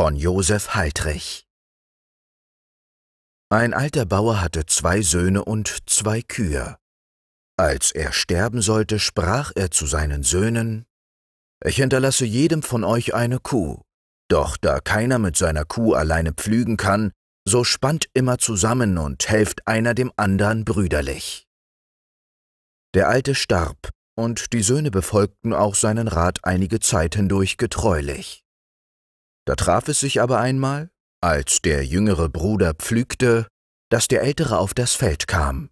von Josef Heidrich Ein alter Bauer hatte zwei Söhne und zwei Kühe. Als er sterben sollte, sprach er zu seinen Söhnen, Ich hinterlasse jedem von euch eine Kuh, doch da keiner mit seiner Kuh alleine pflügen kann, so spannt immer zusammen und helft einer dem anderen brüderlich. Der Alte starb, und die Söhne befolgten auch seinen Rat einige Zeit hindurch getreulich. Da traf es sich aber einmal, als der jüngere Bruder pflügte, dass der ältere auf das Feld kam.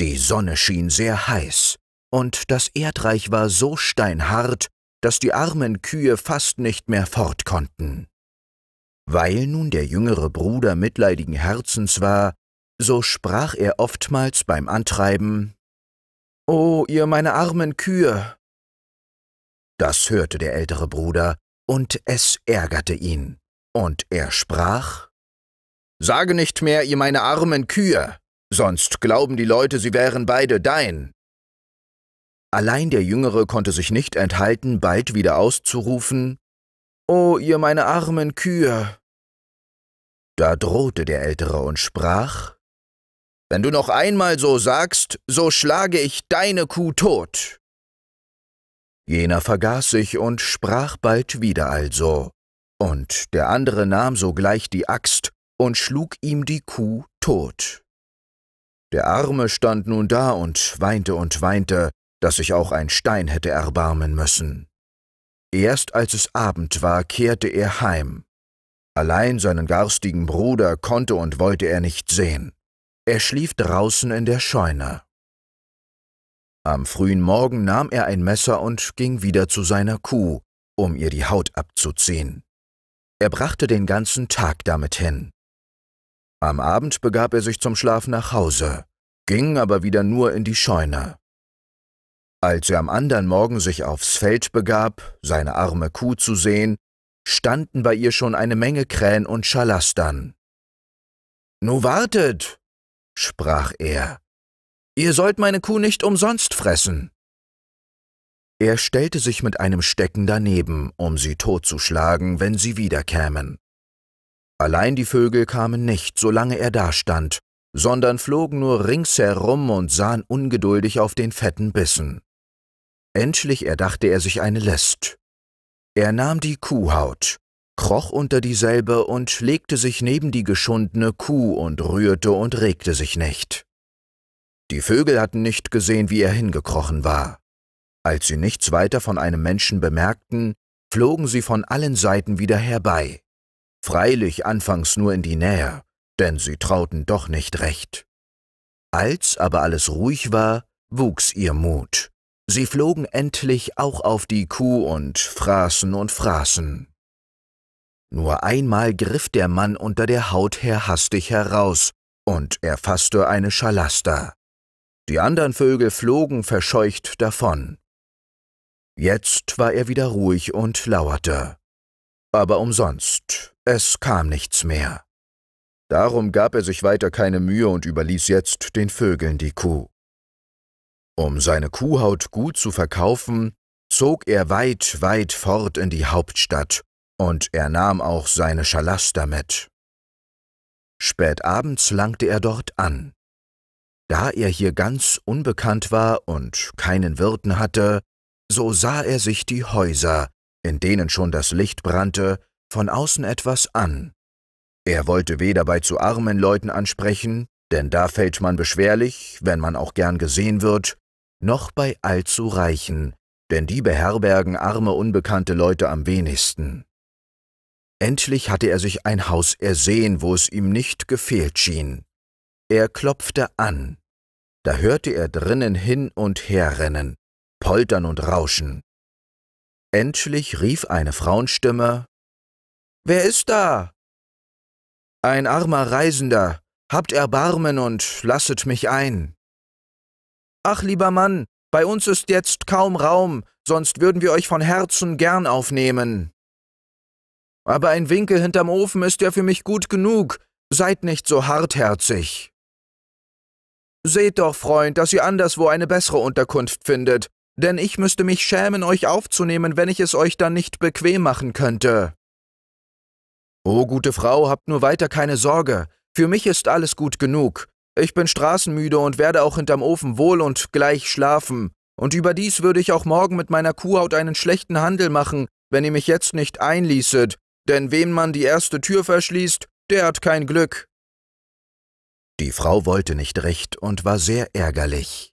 Die Sonne schien sehr heiß, und das Erdreich war so steinhart, dass die armen Kühe fast nicht mehr fort konnten. Weil nun der jüngere Bruder mitleidigen Herzens war, so sprach er oftmals beim Antreiben O oh, ihr meine armen Kühe. Das hörte der ältere Bruder und es ärgerte ihn. Und er sprach, Sage nicht mehr, ihr meine armen Kühe, sonst glauben die Leute, sie wären beide dein. Allein der Jüngere konnte sich nicht enthalten, bald wieder auszurufen, O ihr meine armen Kühe! Da drohte der Ältere und sprach, Wenn du noch einmal so sagst, so schlage ich deine Kuh tot. Jener vergaß sich und sprach bald wieder also. Und der andere nahm sogleich die Axt und schlug ihm die Kuh tot. Der Arme stand nun da und weinte und weinte, dass sich auch ein Stein hätte erbarmen müssen. Erst als es Abend war, kehrte er heim. Allein seinen garstigen Bruder konnte und wollte er nicht sehen. Er schlief draußen in der Scheune. Am frühen Morgen nahm er ein Messer und ging wieder zu seiner Kuh, um ihr die Haut abzuziehen. Er brachte den ganzen Tag damit hin. Am Abend begab er sich zum Schlaf nach Hause, ging aber wieder nur in die Scheune. Als er am anderen Morgen sich aufs Feld begab, seine arme Kuh zu sehen, standen bei ihr schon eine Menge Krähen und Schalastern. Nu wartet, sprach er Ihr sollt meine Kuh nicht umsonst fressen. Er stellte sich mit einem Stecken daneben, um sie totzuschlagen, wenn sie wiederkämen. Allein die Vögel kamen nicht, solange er dastand, sondern flogen nur ringsherum und sahen ungeduldig auf den fetten Bissen. Endlich erdachte er sich eine List. Er nahm die Kuhhaut, kroch unter dieselbe und legte sich neben die geschundene Kuh und rührte und regte sich nicht. Die Vögel hatten nicht gesehen, wie er hingekrochen war. Als sie nichts weiter von einem Menschen bemerkten, flogen sie von allen Seiten wieder herbei. Freilich anfangs nur in die Nähe, denn sie trauten doch nicht recht. Als aber alles ruhig war, wuchs ihr Mut. Sie flogen endlich auch auf die Kuh und fraßen und fraßen. Nur einmal griff der Mann unter der Haut her hastig heraus, und er fasste eine Schalaster. Die anderen Vögel flogen verscheucht davon. Jetzt war er wieder ruhig und lauerte. Aber umsonst, es kam nichts mehr. Darum gab er sich weiter keine Mühe und überließ jetzt den Vögeln die Kuh. Um seine Kuhhaut gut zu verkaufen, zog er weit, weit fort in die Hauptstadt, und er nahm auch seine Schalaster mit. Spät abends langte er dort an. Da er hier ganz unbekannt war und keinen Wirten hatte, so sah er sich die Häuser, in denen schon das Licht brannte, von außen etwas an. Er wollte weder bei zu armen Leuten ansprechen, denn da fällt man beschwerlich, wenn man auch gern gesehen wird, noch bei allzu Reichen, denn die beherbergen arme, unbekannte Leute am wenigsten. Endlich hatte er sich ein Haus ersehen, wo es ihm nicht gefehlt schien. Er klopfte an. Da hörte er drinnen hin und her rennen, poltern und rauschen. Endlich rief eine Frauenstimme Wer ist da? Ein armer Reisender, habt Erbarmen und lasset mich ein. Ach, lieber Mann, bei uns ist jetzt kaum Raum, sonst würden wir euch von Herzen gern aufnehmen. Aber ein Winkel hinterm Ofen ist ja für mich gut genug, seid nicht so hartherzig. Seht doch, Freund, dass ihr anderswo eine bessere Unterkunft findet, denn ich müsste mich schämen, euch aufzunehmen, wenn ich es euch dann nicht bequem machen könnte. O gute Frau, habt nur weiter keine Sorge, für mich ist alles gut genug. Ich bin straßenmüde und werde auch hinterm Ofen wohl und gleich schlafen, und überdies würde ich auch morgen mit meiner Kuhhaut einen schlechten Handel machen, wenn ihr mich jetzt nicht einließet, denn wem man die erste Tür verschließt, der hat kein Glück. Die Frau wollte nicht recht und war sehr ärgerlich.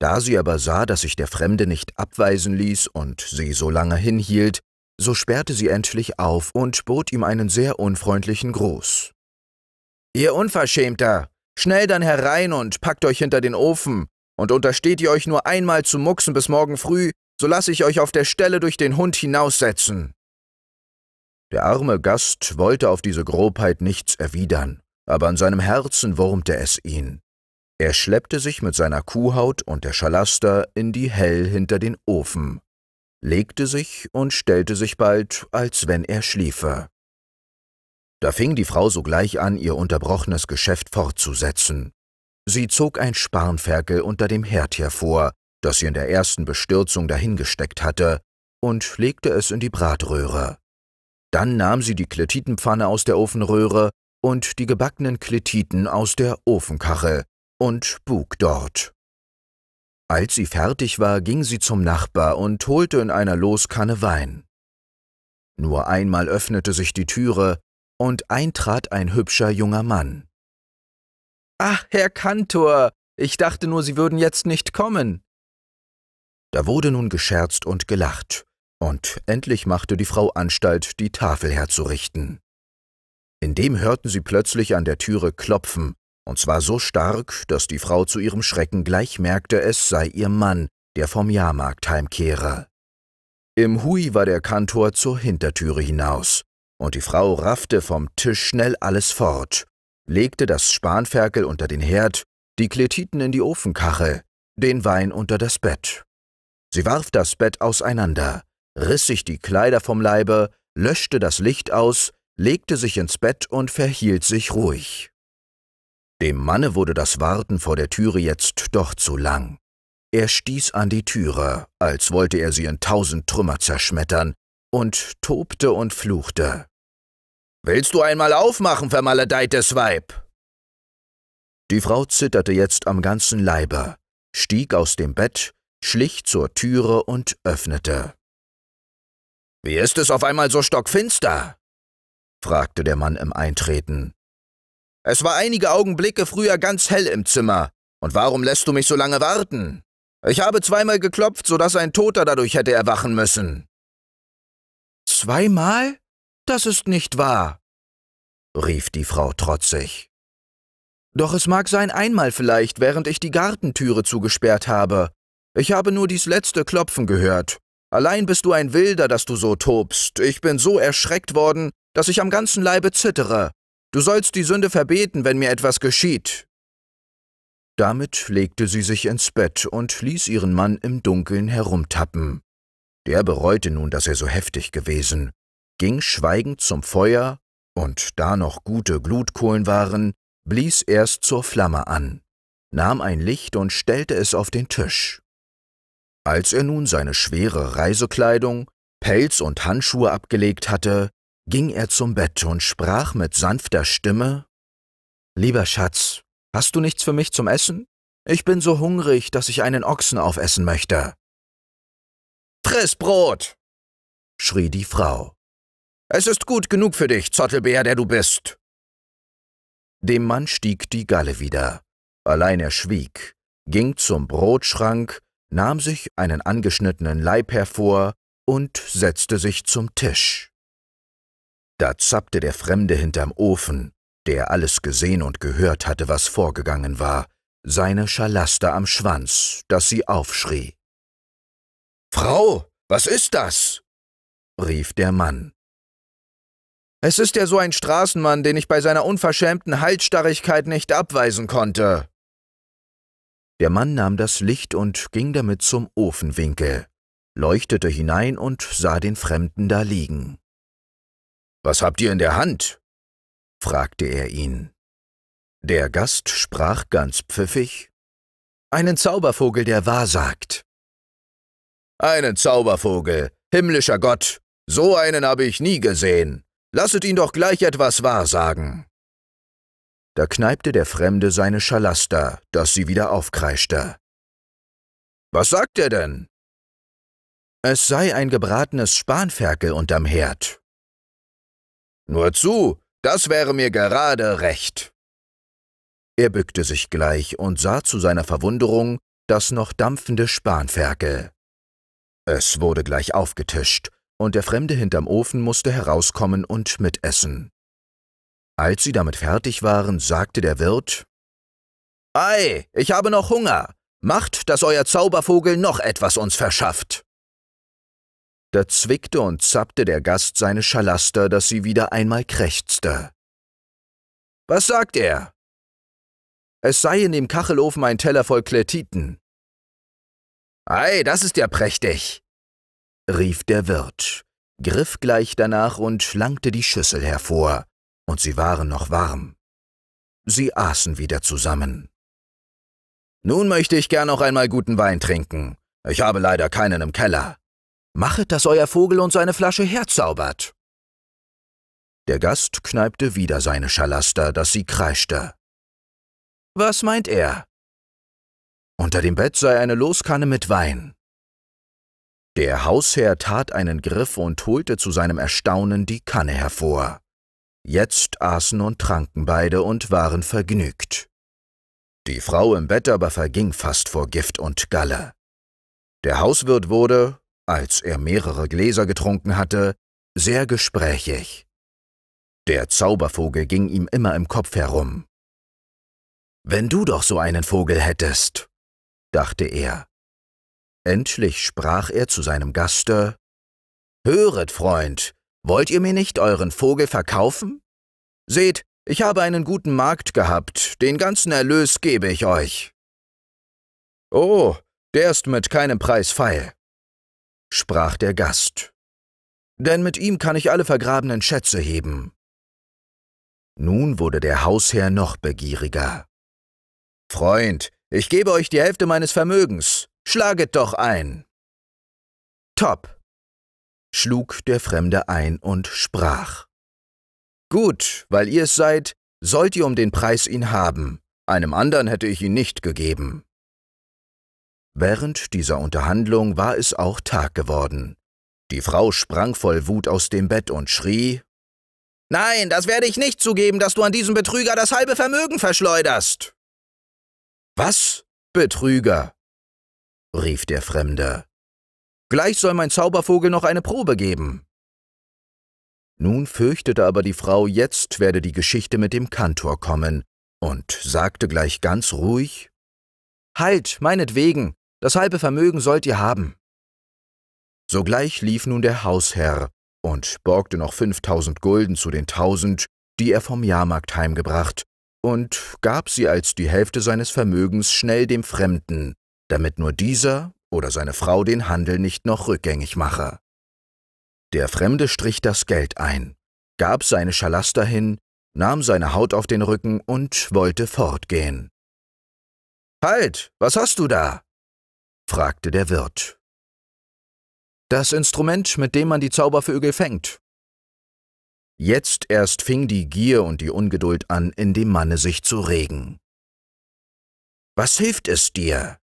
Da sie aber sah, dass sich der Fremde nicht abweisen ließ und sie so lange hinhielt, so sperrte sie endlich auf und bot ihm einen sehr unfreundlichen Gruß. Ihr Unverschämter! Schnell dann herein und packt euch hinter den Ofen, und untersteht ihr euch nur einmal zu mucksen bis morgen früh, so lasse ich euch auf der Stelle durch den Hund hinaussetzen. Der arme Gast wollte auf diese Grobheit nichts erwidern, aber an seinem Herzen wurmte es ihn. Er schleppte sich mit seiner Kuhhaut und der Schalaster in die Hell hinter den Ofen, legte sich und stellte sich bald, als wenn er schliefe. Da fing die Frau sogleich an, ihr unterbrochenes Geschäft fortzusetzen. Sie zog ein Sparnferkel unter dem Herd hervor, das sie in der ersten Bestürzung dahingesteckt hatte, und legte es in die Bratröhre. Dann nahm sie die Kletitenpfanne aus der Ofenröhre und die gebackenen Kletiten aus der Ofenkachel und buk dort. Als sie fertig war, ging sie zum Nachbar und holte in einer Loskanne Wein. Nur einmal öffnete sich die Türe, und eintrat ein hübscher junger Mann. Ach, Herr Kantor, ich dachte nur, Sie würden jetzt nicht kommen. Da wurde nun gescherzt und gelacht, und endlich machte die Frau Anstalt, die Tafel herzurichten. In dem hörten sie plötzlich an der Türe klopfen, und zwar so stark, dass die Frau zu ihrem Schrecken gleich merkte, es sei ihr Mann, der vom Jahrmarkt heimkehre. Im Hui war der Kantor zur Hintertüre hinaus, und die Frau raffte vom Tisch schnell alles fort, legte das Spanferkel unter den Herd, die Kletiten in die Ofenkachel, den Wein unter das Bett. Sie warf das Bett auseinander, riss sich die Kleider vom Leibe, löschte das Licht aus, legte sich ins Bett und verhielt sich ruhig. Dem Manne wurde das Warten vor der Türe jetzt doch zu lang. Er stieß an die Türe, als wollte er sie in tausend Trümmer zerschmettern, und tobte und fluchte. Willst du einmal aufmachen, vermaledeites Weib? Die Frau zitterte jetzt am ganzen Leibe, stieg aus dem Bett, schlich zur Türe und öffnete. Wie ist es auf einmal so stockfinster? fragte der Mann im Eintreten. Es war einige Augenblicke früher ganz hell im Zimmer. Und warum lässt du mich so lange warten? Ich habe zweimal geklopft, sodass ein Toter dadurch hätte erwachen müssen. Zweimal? Das ist nicht wahr, rief die Frau trotzig. Doch es mag sein einmal vielleicht, während ich die Gartentüre zugesperrt habe. Ich habe nur dies letzte Klopfen gehört. Allein bist du ein Wilder, dass du so tobst. Ich bin so erschreckt worden, dass ich am ganzen Leibe zittere. Du sollst die Sünde verbeten, wenn mir etwas geschieht. Damit legte sie sich ins Bett und ließ ihren Mann im Dunkeln herumtappen. Der bereute nun, dass er so heftig gewesen, ging schweigend zum Feuer und da noch gute Glutkohlen waren, blies erst zur Flamme an, nahm ein Licht und stellte es auf den Tisch. Als er nun seine schwere Reisekleidung, Pelz und Handschuhe abgelegt hatte, ging er zum Bett und sprach mit sanfter Stimme Lieber Schatz, hast du nichts für mich zum Essen? Ich bin so hungrig, dass ich einen Ochsen aufessen möchte. Friss Brot! schrie die Frau. Es ist gut genug für dich, Zottelbär, der du bist. Dem Mann stieg die Galle wieder. Allein er schwieg, ging zum Brotschrank, nahm sich einen angeschnittenen Leib hervor und setzte sich zum Tisch. Da zappte der Fremde hinterm Ofen, der alles gesehen und gehört hatte, was vorgegangen war, seine Schalaster am Schwanz, daß sie aufschrie. Frau, was ist das? rief der Mann. Es ist ja so ein Straßenmann, den ich bei seiner unverschämten Halsstarrigkeit nicht abweisen konnte. Der Mann nahm das Licht und ging damit zum Ofenwinkel, leuchtete hinein und sah den Fremden da liegen. Was habt ihr in der Hand? fragte er ihn. Der Gast sprach ganz pfiffig Einen Zaubervogel, der wahrsagt. Einen Zaubervogel, himmlischer Gott, so einen habe ich nie gesehen. Lasset ihn doch gleich etwas wahrsagen. Da kneipte der Fremde seine Schalaster, dass sie wieder aufkreischte. Was sagt er denn? Es sei ein gebratenes Spanferkel unterm Herd. Nur zu, das wäre mir gerade recht. Er bückte sich gleich und sah zu seiner Verwunderung das noch dampfende Spanferkel. Es wurde gleich aufgetischt, und der Fremde hinterm Ofen musste herauskommen und mitessen. Als sie damit fertig waren, sagte der Wirt Ei, ich habe noch Hunger. Macht, dass euer Zaubervogel noch etwas uns verschafft. Da zwickte und zappte der Gast seine Schalaster, dass sie wieder einmal krächzte. Was sagt er? Es sei in dem Kachelofen ein Teller voll Kletiten. Ei, das ist ja prächtig, rief der Wirt, griff gleich danach und langte die Schüssel hervor, und sie waren noch warm. Sie aßen wieder zusammen. Nun möchte ich gern noch einmal guten Wein trinken. Ich habe leider keinen im Keller, Machet, dass euer Vogel uns eine Flasche herzaubert. Der Gast kneipte wieder seine Schalaster, dass sie kreischte. Was meint er? Unter dem Bett sei eine Loskanne mit Wein. Der Hausherr tat einen Griff und holte zu seinem Erstaunen die Kanne hervor. Jetzt aßen und tranken beide und waren vergnügt. Die Frau im Bett aber verging fast vor Gift und Galle. Der Hauswirt wurde, als er mehrere Gläser getrunken hatte, sehr gesprächig. Der Zaubervogel ging ihm immer im Kopf herum. Wenn du doch so einen Vogel hättest, dachte er. Endlich sprach er zu seinem Gaste Höret, Freund, wollt ihr mir nicht euren Vogel verkaufen? Seht, ich habe einen guten Markt gehabt, den ganzen Erlös gebe ich euch. Oh, der ist mit keinem Preis feil, sprach der Gast, denn mit ihm kann ich alle vergrabenen Schätze heben. Nun wurde der Hausherr noch begieriger. Freund, ich gebe euch die Hälfte meines Vermögens, schlaget doch ein. Top, schlug der Fremde ein und sprach. Gut, weil ihr es seid, sollt ihr um den Preis ihn haben, einem anderen hätte ich ihn nicht gegeben. Während dieser Unterhandlung war es auch Tag geworden. Die Frau sprang voll Wut aus dem Bett und schrie Nein, das werde ich nicht zugeben, dass du an diesem Betrüger das halbe Vermögen verschleuderst. Was? Betrüger? rief der Fremde. Gleich soll mein Zaubervogel noch eine Probe geben. Nun fürchtete aber die Frau, jetzt werde die Geschichte mit dem Kantor kommen, und sagte gleich ganz ruhig Halt, meinetwegen, das halbe Vermögen sollt ihr haben. Sogleich lief nun der Hausherr und borgte noch fünftausend Gulden zu den tausend, die er vom Jahrmarkt heimgebracht, und gab sie als die Hälfte seines Vermögens schnell dem Fremden, damit nur dieser oder seine Frau den Handel nicht noch rückgängig mache. Der Fremde strich das Geld ein, gab seine Schalaster hin, nahm seine Haut auf den Rücken und wollte fortgehen. Halt, was hast du da? fragte der Wirt. Das Instrument, mit dem man die Zaubervögel fängt. Jetzt erst fing die Gier und die Ungeduld an, in dem Manne sich zu regen. Was hilft es dir?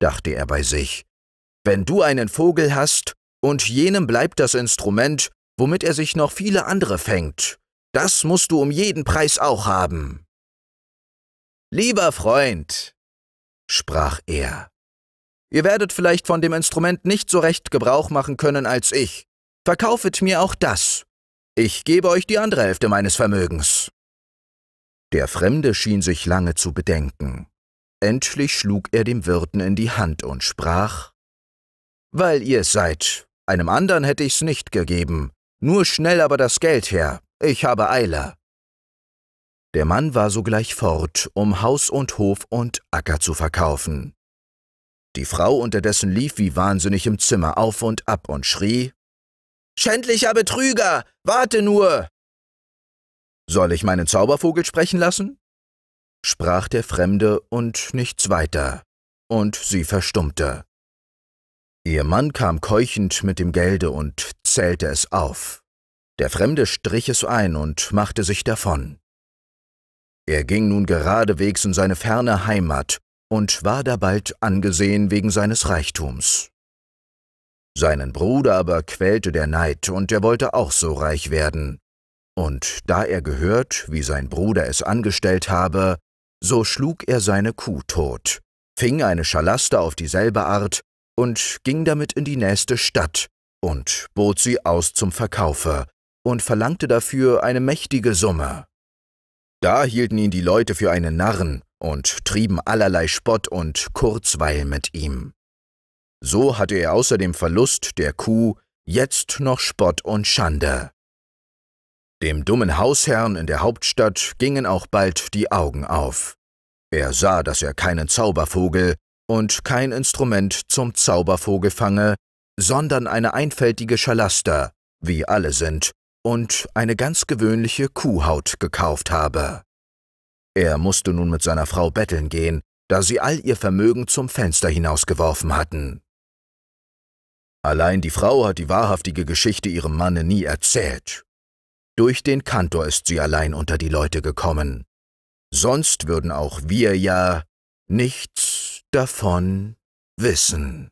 dachte er bei sich. Wenn du einen Vogel hast, und jenem bleibt das Instrument, womit er sich noch viele andere fängt. Das musst du um jeden Preis auch haben. Lieber Freund, sprach er, Ihr werdet vielleicht von dem Instrument nicht so recht Gebrauch machen können als ich. Verkaufet mir auch das. Ich gebe euch die andere Hälfte meines Vermögens. Der Fremde schien sich lange zu bedenken. Endlich schlug er dem Wirten in die Hand und sprach Weil ihr es seid, einem anderen hätte ich's nicht gegeben, nur schnell aber das Geld her, ich habe Eile. Der Mann war sogleich fort, um Haus und Hof und Acker zu verkaufen. Die Frau unterdessen lief wie wahnsinnig im Zimmer auf und ab und schrie Schändlicher Betrüger. Warte nur. Soll ich meinen Zaubervogel sprechen lassen? sprach der Fremde und nichts weiter, und sie verstummte. Ihr Mann kam keuchend mit dem Gelde und zählte es auf. Der Fremde strich es ein und machte sich davon. Er ging nun geradewegs in seine ferne Heimat, und war da bald angesehen wegen seines Reichtums. Seinen Bruder aber quälte der Neid, und er wollte auch so reich werden. Und da er gehört, wie sein Bruder es angestellt habe, so schlug er seine Kuh tot, fing eine Schalaste auf dieselbe Art und ging damit in die nächste Stadt und bot sie aus zum Verkaufe und verlangte dafür eine mächtige Summe. Da hielten ihn die Leute für einen Narren und trieben allerlei Spott und Kurzweil mit ihm. So hatte er außer dem Verlust der Kuh jetzt noch Spott und Schande. Dem dummen Hausherrn in der Hauptstadt gingen auch bald die Augen auf. Er sah, dass er keinen Zaubervogel und kein Instrument zum Zaubervogel fange, sondern eine einfältige Schalaster, wie alle sind, und eine ganz gewöhnliche Kuhhaut gekauft habe. Er musste nun mit seiner Frau betteln gehen, da sie all ihr Vermögen zum Fenster hinausgeworfen hatten. Allein die Frau hat die wahrhaftige Geschichte ihrem Manne nie erzählt. Durch den Kantor ist sie allein unter die Leute gekommen. Sonst würden auch wir ja nichts davon wissen.